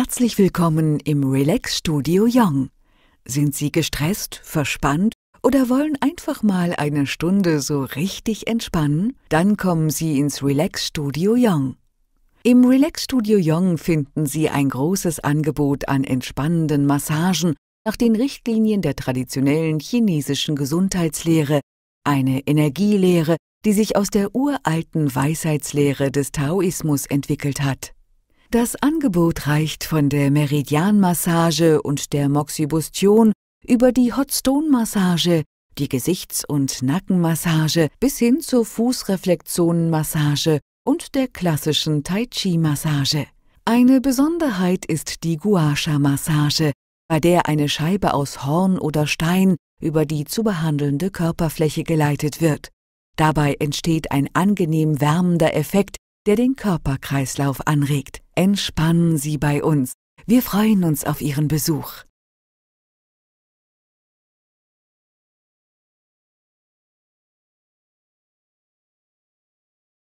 Herzlich willkommen im Relax Studio Young. Sind Sie gestresst, verspannt oder wollen einfach mal eine Stunde so richtig entspannen? Dann kommen Sie ins Relax Studio Young. Im Relax Studio Young finden Sie ein großes Angebot an entspannenden Massagen nach den Richtlinien der traditionellen chinesischen Gesundheitslehre, eine Energielehre, die sich aus der uralten Weisheitslehre des Taoismus entwickelt hat. Das Angebot reicht von der Meridianmassage und der Moxibustion über die Hotstone-Massage, die Gesichts- und Nackenmassage bis hin zur Fußreflexionenmassage und der klassischen Tai Chi-Massage. Eine Besonderheit ist die Guasha-Massage, bei der eine Scheibe aus Horn oder Stein über die zu behandelnde Körperfläche geleitet wird. Dabei entsteht ein angenehm wärmender Effekt, der den Körperkreislauf anregt. Entspannen Sie bei uns. Wir freuen uns auf Ihren Besuch.